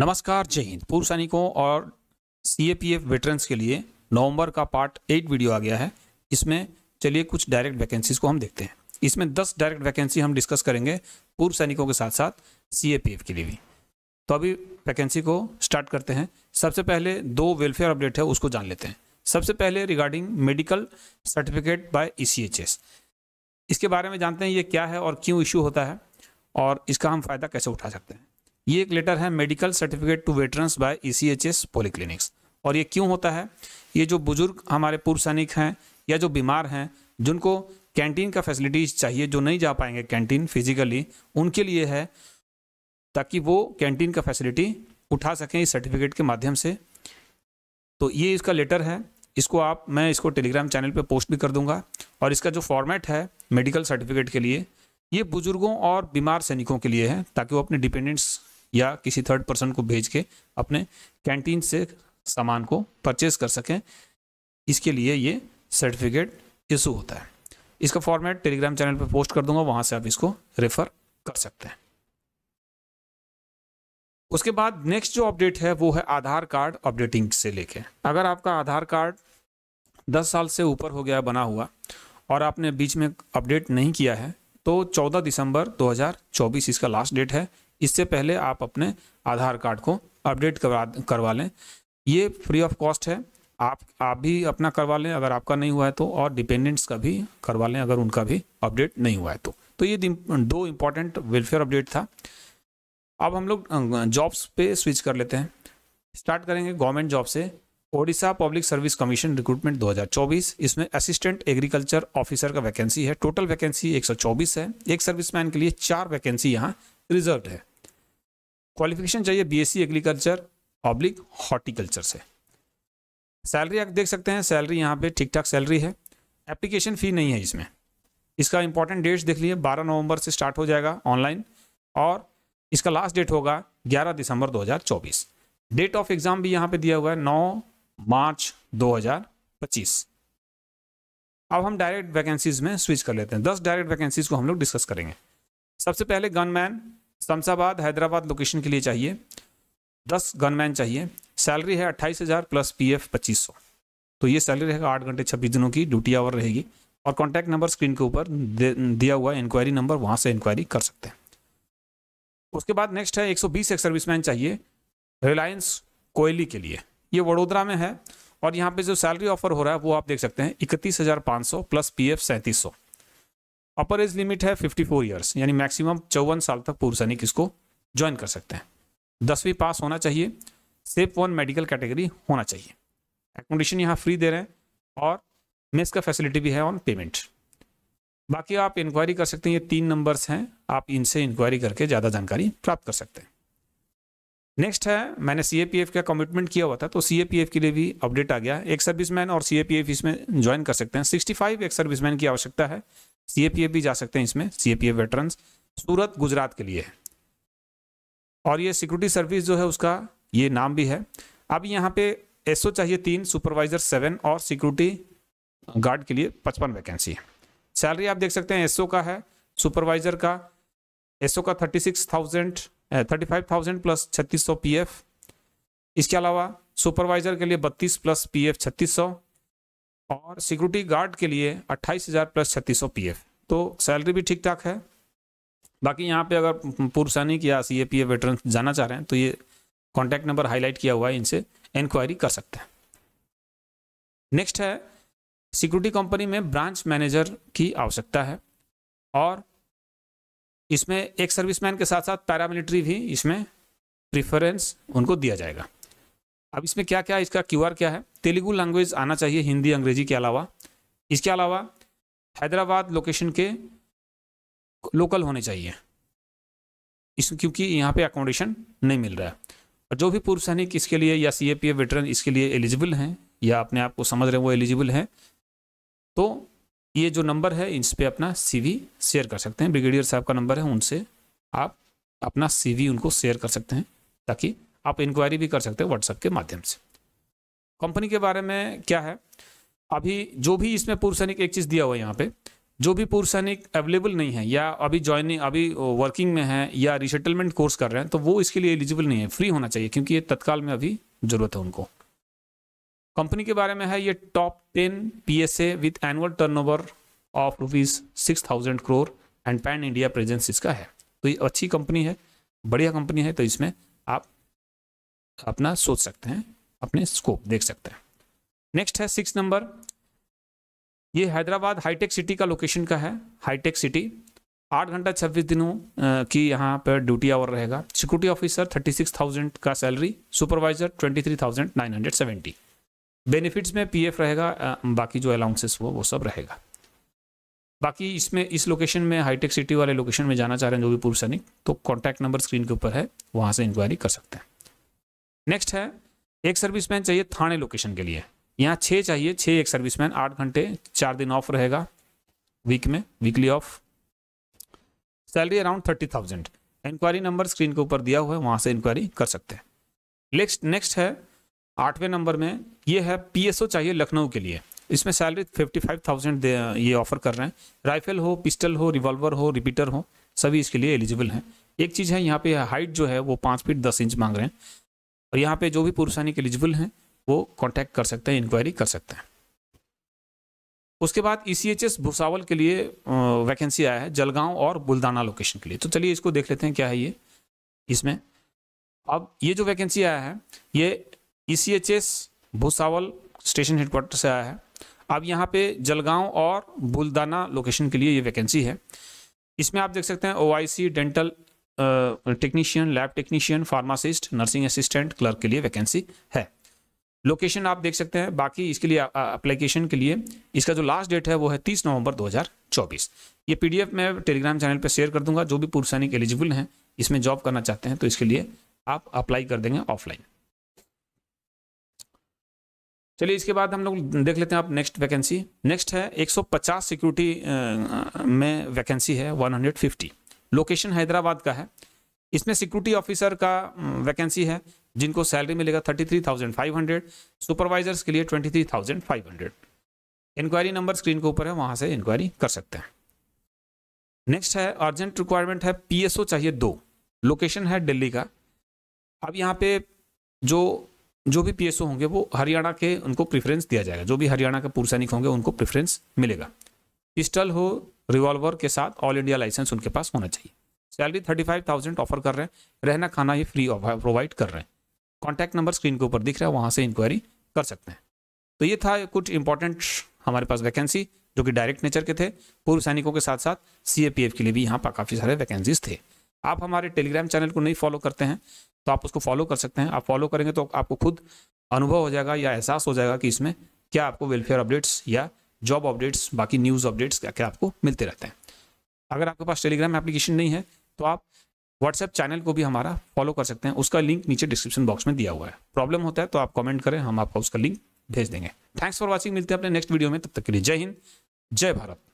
नमस्कार जय हिंद पूर्व सैनिकों और C A P F veterans के लिए नवंबर का पार्ट एट वीडियो आ गया है इसमें चलिए कुछ डायरेक्ट वैकेंसीज को हम देखते हैं इसमें दस डायरेक्ट वैकेंसी हम डिस्कस करेंगे पूर्व सैनिकों के साथ साथ सी ए पी एफ के लिए भी तो अभी वैकेंसी को स्टार्ट करते हैं सबसे पहले दो वेलफेयर अपडेट है उसको जान लेते हैं सबसे पहले regarding medical certificate by E C H S इसके बारे में जानते हैं ये क्या है और क्यों इश्यू होता है और इसका हम फ़ायदा कैसे उठा सकते हैं ये एक लेटर है medical certificate to veterans by E e C polyclinics और ये क्यों होता है ये जो बुजुर्ग हमारे पूर्व सैनिक हैं या जो बीमार हैं जिनको कैंटीन का फैसिलिटीज चाहिए जो नहीं जा पाएंगे कैंटीन फिजिकली उनके लिए है ताकि वो कैंटीन का फैसिलिटी उठा सकें इस सर्टिफिकेट के माध्यम से तो ये इसका लेटर है इसको आप मैं इसको टेलीग्राम चैनल पे पोस्ट भी कर दूंगा और इसका जो फॉर्मेट है मेडिकल सर्टिफिकेट के लिए ये बुज़ुर्गों और बीमार सैनिकों के लिए है ताकि वो अपने डिपेंडेंट्स या किसी थर्ड पर्सन को भेज के अपने कैंटीन से सामान को परचेज कर सकें इसके लिए ये सर्टिफिकेट इशू होता है इसका फॉर्मेट टेलीग्राम चैनल पर पोस्ट कर दूंगा वहाँ से आप इसको रेफर कर सकते हैं उसके बाद नेक्स्ट जो अपडेट है वो है आधार कार्ड अपडेटिंग से लेके अगर आपका आधार कार्ड 10 साल से ऊपर हो गया बना हुआ और आपने बीच में अपडेट नहीं किया है तो 14 दिसंबर 2024 इसका लास्ट डेट है इससे पहले आप अपने आधार कार्ड को अपडेट करवा करवा लें ये फ्री ऑफ कॉस्ट है आप आप भी अपना करवा लें अगर आपका नहीं हुआ है तो और डिपेंडेंट्स का भी करवा लें अगर उनका भी अपडेट नहीं हुआ है तो तो ये दो इम्पॉर्टेंट वेलफेयर अपडेट था अब हम लोग जॉब्स अं, पे स्विच कर लेते हैं स्टार्ट करेंगे गवर्नमेंट जॉब से Odisha public service commission recruitment 2024 इसमें असिस्टेंट एग्रीकल्चर ऑफिसर का वैकेंसी है टोटल वैकेंसी 124 है एक सर्विसमैन के लिए चार वैकेंसी यहाँ रिजर्व है क्वालिफिकेशन चाहिए बीएससी एग्रीकल्चर ऑब्लिक हॉर्टिकल्चर से सैलरी आप देख सकते हैं सैलरी यहाँ पे ठीक ठाक सैलरी है एप्लीकेशन फ़ी नहीं है इसमें इसका इंपॉर्टेंट डेट्स देख लीजिए 12 नवंबर से स्टार्ट हो जाएगा ऑनलाइन और इसका लास्ट डेट होगा 11 दिसंबर 2024 डेट ऑफ एग्ज़ाम भी यहाँ पे दिया हुआ है 9 मार्च 2025 अब हम डायरेक्ट वैकेंसीज में स्विच कर लेते हैं दस डायरेक्ट वैकेंसीज को हम लोग डिस्कस करेंगे सबसे पहले गनमैन शमशाबाद हैदराबाद लोकेशन के लिए चाहिए दस गनमैन चाहिए सैलरी है अट्ठाईस हज़ार प्लस पी एफ पच्चीस सौ तो ये सैलरी रहेगा आठ घंटे छब्बीस दिनों की ड्यूटी आवर रहेगी और कॉन्टैक्ट नंबर स्क्रीन के ऊपर दिया हुआ है इंक्वायरी नंबर वहाँ से इंक्वायरी कर सकते हैं उसके बाद नेक्स्ट है बीस एक मैन चाहिए रिलायंस कोयली के लिए ये वडोदरा में है और यहाँ पे जो सैलरी ऑफर हो रहा है वो आप देख सकते हैं इकतीस हज़ार पाँच सौ प्लस पी एफ सैंतीस सौ अपर एज लिमिट है 54 ईयर्स यानी मैक्सिमम चौवन साल तक पूर्व सैनिक इसको ज्वाइन कर सकते हैं दसवीं पास होना चाहिए सेफ वन मेडिकल कैटेगरी होना चाहिए एकोमोडेशन यहाँ फ्री दे रहे हैं और मेस का फैसिलिटी भी है ऑन पेमेंट बाकी आप इंक्वायरी कर सकते हैं ये तीन नंबर्स हैं आप इनसे इंक्वायरी करके ज़्यादा जानकारी प्राप्त कर सकते हैं नेक्स्ट है मैंने सी का कमिटमेंट किया हुआ था तो सी के लिए भी अपडेट आ गया एक सर्विसमैन और सी इसमें ज्वाइन कर सकते हैं 65 एक सर्विसमैन की आवश्यकता है सीएपीएफ भी जा सकते हैं इसमें सीएपीएफ वेटरन सूरत गुजरात के लिए है और ये सिक्योरिटी सर्विस जो है उसका ये नाम भी है अब यहाँ पे एसओ चाहिए तीन सुपरवाइजर सेवन और सिक्योरिटी गार्ड के लिए पचपन वैकेंसी है सैलरी आप देख सकते हैं एसओ का है सुपरवाइजर का एसओ का thirty six thousand thirty five thousand plus छत्तीस सौ पी एफ इसके अलावा सुपरवाइजर के लिए बत्तीस प्लस पी एफ छत्तीस सौ और सिक्योरिटी गार्ड के लिए अट्ठाईस हज़ार प्लस छत्तीस सौ पी तो सैलरी भी ठीक ठाक है बाकी यहाँ पे अगर पूर्व सैनिक या C A P F veteran जाना चाह रहे हैं तो ये कॉन्टैक्ट नंबर हाईलाइट किया हुआ है इनसे इंक्वायरी कर सकते हैं नेक्स्ट है सिक्योरिटी कंपनी में ब्रांच मैनेजर की आवश्यकता है और इसमें एक सर्विसमैन के साथ साथ पैरामिलिट्री भी इसमें प्रिफरेंस उनको दिया जाएगा अब इसमें क्या क्या है इसका क्यू क्या है तेलुगु लैंग्वेज आना चाहिए हिंदी अंग्रेजी के अलावा इसके अलावा हैदराबाद लोकेशन के लोकल होने चाहिए इस क्योंकि यहाँ पे अकोमोडेशन नहीं मिल रहा है और जो भी पूर्व सैनिक इसके लिए या सी ए पी वेटरन इसके लिए एलिजिबल हैं या अपने आप को समझ रहे हैं वो एलिजिबल हैं तो ये जो नंबर है इस पर अपना सीवी शेयर कर सकते हैं ब्रिगेडियर साहब का नंबर है उनसे आप अपना सीवी उनको शेयर कर सकते हैं ताकि आप इंक्वायरी भी कर सकते हैं व्हाट्सएप के माध्यम से कंपनी के बारे में क्या है अभी जो भी इसमें पूर्व सैनिक एक चीज़ दिया हुआ है यहाँ पे जो भी पूर्व सैनिक अवेलेबल नहीं है या अभी ज्वाइनिंग अभी वर्किंग में है या रिसेटलमेंट कोर्स कर रहे हैं तो वो इसके लिए एलिजिबल नहीं है फ्री होना चाहिए क्योंकि ये तत्काल में अभी ज़रूरत है उनको कंपनी के बारे में है ये top ten P S A with annual turnover of rupees six thousand crore and pan India presence इसका है तो ये अच्छी कंपनी है बढ़िया कंपनी है तो इसमें आप अपना सोच सकते हैं अपने स्कोप देख सकते हैं नेक्स्ट है सिक्स नंबर ये हैदराबाद हाईटेक सिटी का लोकेशन का है हाईटेक सिटी आठ घंटा छब्बीस दिनों की यहाँ पर ड्यूटी आवर रहेगा security officer thirty six thousand का salary supervisor twenty three thousand nine hundred seventy benefits में पीएफ रहेगा बाकी जो अलाउंसेस वो वो सब रहेगा बाकी इसमें इस लोकेशन में हाईटेक सिटी वाले लोकेशन में जाना चाह रहे हैं जो भी पूर्व सैनिक तो कॉन्टैक्ट नंबर स्क्रीन के ऊपर है वहाँ से इंक्वायरी कर सकते हैं नेक्स्ट है एक सर्विसमैन चाहिए थाने लोकेशन के लिए यहाँ छः चाहिए छः एक सर्विसमैन आठ घंटे चार दिन ऑफ रहेगा वीक में weekly off salary around thirty thousand inquiry number screen के ऊपर दिया हुआ है वहाँ से इंक्वायरी कर सकते हैं नेक्स्ट नेक्स्ट है आठवें नंबर में ये है पी चाहिए लखनऊ के लिए इसमें सैलरी फिफ्टी फाइव थाउजेंड ये ऑफर कर रहे हैं राइफल हो पिस्टल हो रिवॉल्वर हो रिपीटर हो सभी इसके लिए एलिजिबल हैं एक चीज़ है यहाँ पे हाइट जो है वो पाँच फीट दस इंच मांग रहे हैं और यहाँ पे जो भी पुरुष सैनिक एलिजिबल हैं वो कांटेक्ट कर सकते हैं इंक्वायरी कर सकते हैं उसके बाद E C H S Bhusawal के लिए वैकेंसी आया है जलगांव और बुल्दाना लोकेशन के लिए तो चलिए इसको देख लेते हैं क्या है ये इसमें अब ये जो वैकेंसी आया है ये E C H S Bhusawal station headquarter से आया है अब यहाँ पे जलगांव और बुल्दाना लोकेशन के लिए ये वैकेंसी है इसमें आप देख सकते हैं O I C dental technician lab technician pharmacist nursing assistant clerk के लिए वैकेंसी है लोकेशन आप देख सकते हैं बाकी इसके लिए अप्लीकेशन के लिए इसका जो लास्ट डेट है वो है तीस नवंबर 2024 ये पीडीएफ मैं टेलीग्राम चैनल पर शेयर कर दूंगा जो भी पूर्व सैनिक एलिजिबल हैं इसमें जॉब करना चाहते हैं तो इसके लिए आप अप्लाई कर देंगे ऑफलाइन चलिए इसके बाद हम लोग देख लेते हैं आप नेक्स्ट वैकेंसी नेक्स्ट है 150 सिक्योरिटी में वैकेंसी है 150 लोकेशन हैदराबाद का है इसमें सिक्योरिटी ऑफिसर का वैकेंसी हम्म, है जिनको सैलरी मिलेगा thirty three thousand five hundred supervisors के लिए twenty three thousand five hundred inquiry number screen के ऊपर है वहां से इंक्वायरी कर सकते हैं नेक्स्ट है अर्जेंट रिक्वायरमेंट है पीएसओ चाहिए दो लोकेशन है दिल्ली का अब यहाँ पे जो जो भी पीएसओ होंगे वो हरियाणा के उनको प्रेफरेंस दिया जाएगा जो भी हरियाणा के पूर्व सैनिक होंगे उनको प्रेफरेंस मिलेगा पिस्टल हो रिवॉल्वर के साथ ऑल इंडिया लाइसेंस उनके पास होना चाहिए salary thirty five thousand offer कर रहे हैं रहना खाना ही फ्री प्रोवाइड कर रहे हैं कॉन्टैक्ट नंबर स्क्रीन के ऊपर दिख रहा है वहाँ से इंक्वायरी कर सकते हैं तो ये था कुछ इंपॉर्टेंट हमारे पास वैकेंसी जो कि डायरेक्ट नेचर के थे पूर्व सैनिकों के साथ साथ सी के लिए भी यहाँ पर काफ़ी सारे वैकेंसीज थे आप हमारे टेलीग्राम चैनल को नहीं फॉलो करते हैं तो आप उसको फॉलो कर सकते हैं आप फॉलो करेंगे तो आपको खुद अनुभव हो जाएगा या एहसास हो जाएगा कि इसमें क्या आपको वेलफेयर अपडेट्स या जॉब अपडेट्स बाकी न्यूज़ अपडेट्स क्या क्या आपको मिलते रहते हैं अगर आपके पास टेलीग्राम एप्लीकेशन नहीं है तो आप व्हाट्सएप चैनल को भी हमारा फॉलो कर सकते हैं उसका लिंक नीचे डिस्क्रिप्शन बॉक्स में दिया हुआ है प्रॉब्लम होता है तो आप कमेंट करें हम आपका उसका लिंक भेज देंगे थैंक्स फॉर वॉचिंग मिलते हैं अपने नेक्स्ट वीडियो में तब तक के लिए जय हिंद जय भारत